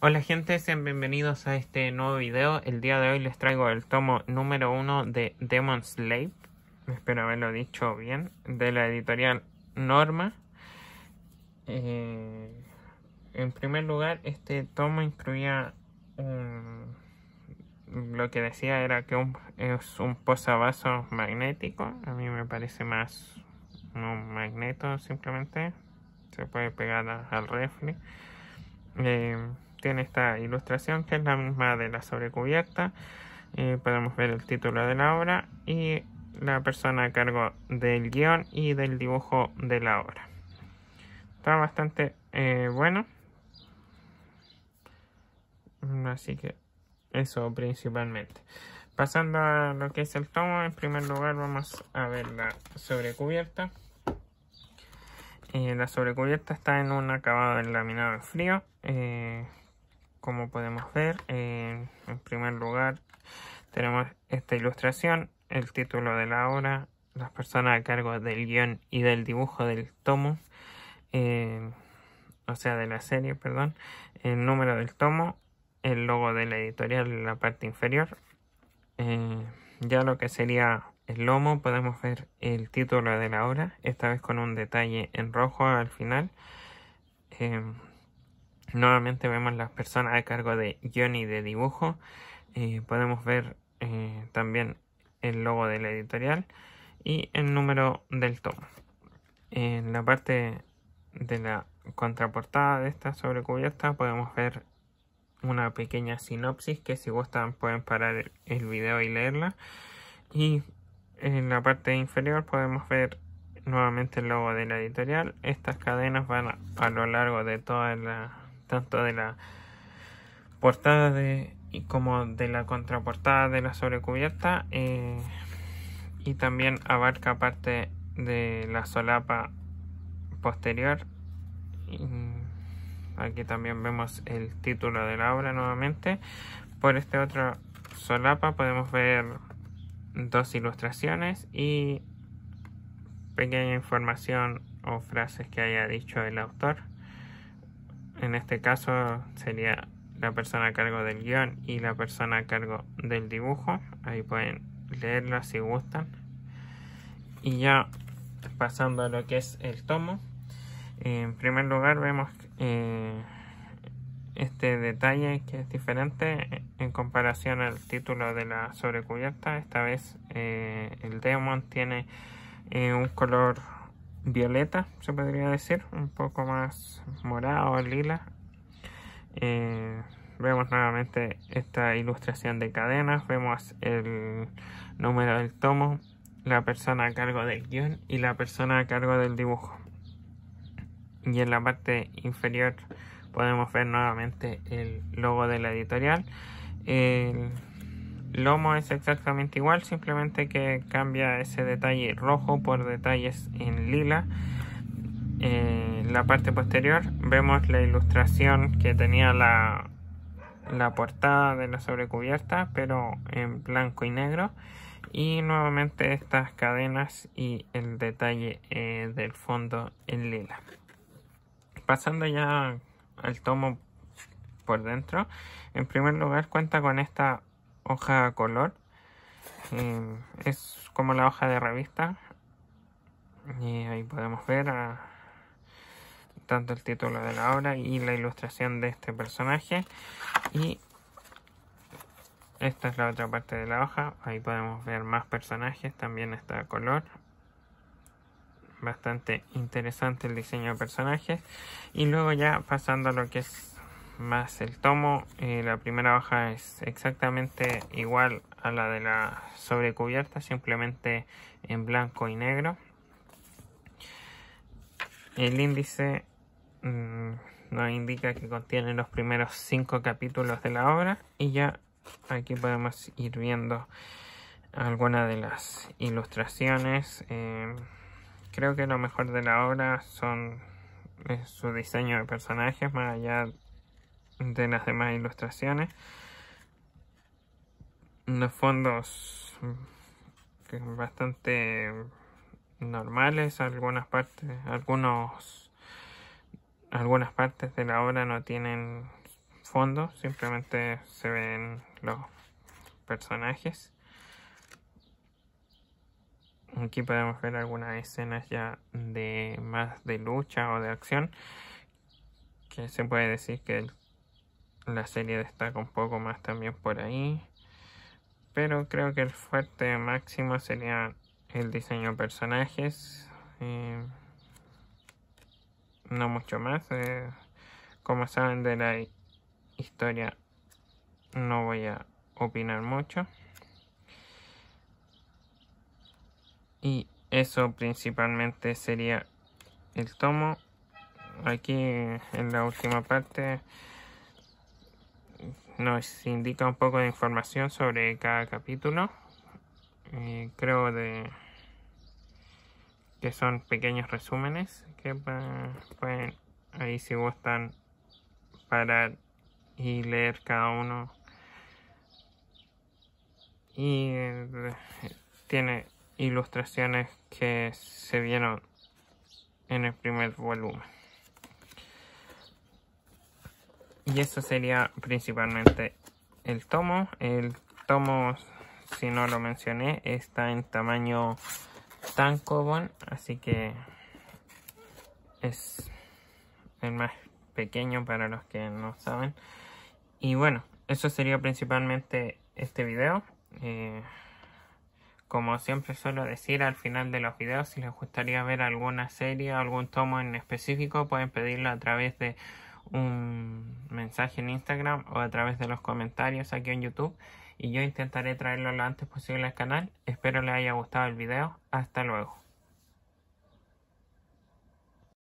Hola gente, sean bienvenidos a este nuevo video. El día de hoy les traigo el tomo número uno de Demon Slate. espero haberlo dicho bien, de la editorial Norma. Eh, en primer lugar, este tomo incluía lo que decía era que es un posavasos magnético, a mí me parece más un magneto simplemente, se puede pegar al refri. Eh, tiene esta ilustración que es la misma de la sobrecubierta. Eh, podemos ver el título de la obra y la persona a cargo del guión y del dibujo de la obra. Está bastante eh, bueno. Mm, así que eso principalmente. Pasando a lo que es el tomo, en primer lugar vamos a ver la sobrecubierta. Eh, la sobrecubierta está en un acabado en laminado frío como podemos ver en primer lugar tenemos esta ilustración el título de la obra las personas a cargo del guión y del dibujo del tomo eh, o sea de la serie perdón el número del tomo el logo de la editorial en la parte inferior eh, ya lo que sería el lomo podemos ver el título de la obra esta vez con un detalle en rojo al final eh, Nuevamente vemos las personas a cargo de Johnny de dibujo. Eh, podemos ver eh, también el logo de la editorial y el número del tomo. En la parte de la contraportada de esta sobrecubierta podemos ver una pequeña sinopsis que si gustan pueden parar el video y leerla. Y en la parte inferior podemos ver nuevamente el logo de la editorial. Estas cadenas van a, a lo largo de toda la tanto de la portada de, como de la contraportada de la sobrecubierta eh, y también abarca parte de la solapa posterior. aquí también vemos el título de la obra nuevamente. Por este otro solapa podemos ver dos ilustraciones y pequeña información o frases que haya dicho el autor en este caso sería la persona a cargo del guión y la persona a cargo del dibujo. Ahí pueden leerlo si gustan. Y ya pasando a lo que es el tomo. En primer lugar vemos eh, este detalle que es diferente en comparación al título de la sobrecubierta. Esta vez eh, el Demon tiene eh, un color violeta, se podría decir, un poco más morado, lila. Eh, vemos nuevamente esta ilustración de cadenas, vemos el número del tomo, la persona a cargo del guión y la persona a cargo del dibujo. Y en la parte inferior podemos ver nuevamente el logo de la editorial lomo es exactamente igual simplemente que cambia ese detalle rojo por detalles en lila En eh, la parte posterior vemos la ilustración que tenía la, portada de la sobrecubierta pero en blanco y negro y nuevamente estas cadenas y el detalle eh, del fondo en lila pasando ya al tomo por dentro en primer lugar cuenta con esta hoja color. Eh, es como la hoja de revista. Y ahí podemos ver tanto el título de la obra y la ilustración de este personaje. Y esta es la otra parte de la hoja. Ahí podemos ver más personajes. También está a color. Bastante interesante el diseño de personajes. Y luego ya pasando a lo que es más el tomo la primera hoja es exactamente igual a la de la sobrecubierta simplemente en blanco y negro el índice mm, nos indica que contiene los primeros cinco capítulos de la obra y ya aquí podemos ir viendo algunas de las ilustraciones em, creo que lo mejor de la obra son eh, su diseño de personajes más allá de las demás ilustraciones. Los fondos mm, bastante normales, algunas partes, algunos, algunas partes de la obra no tienen fondo, simplemente se ven los personajes. Aquí podemos ver algunas escenas ya de más de lucha o de acción, que se puede decir que el la serie destaca un poco más también por ahí. Pero creo que el fuerte máximo sería el diseño de personajes. Eh, no mucho más. Eh, como saben de la historia no voy a opinar mucho. Y eso principalmente sería el tomo. Aquí en la última parte nos indica un poco de información sobre cada capítulo. Eh, creo de que son pequeños resúmenes que pueden ahí si gustan parar y leer cada uno. Y eh, tiene ilustraciones que se vieron en el primer volumen. y eso sería principalmente el tomo el tomo si no lo mencioné está en tamaño tan común así que es el más pequeño para los que no saben y bueno eso sería principalmente este video eh, como siempre suelo decir al final de los videos si les gustaría ver alguna serie o algún tomo en específico pueden pedirlo a través de un mensaje en Instagram o a través de los comentarios aquí en YouTube y yo intentaré traerlo lo antes posible al canal. Espero les haya gustado el video. Hasta luego.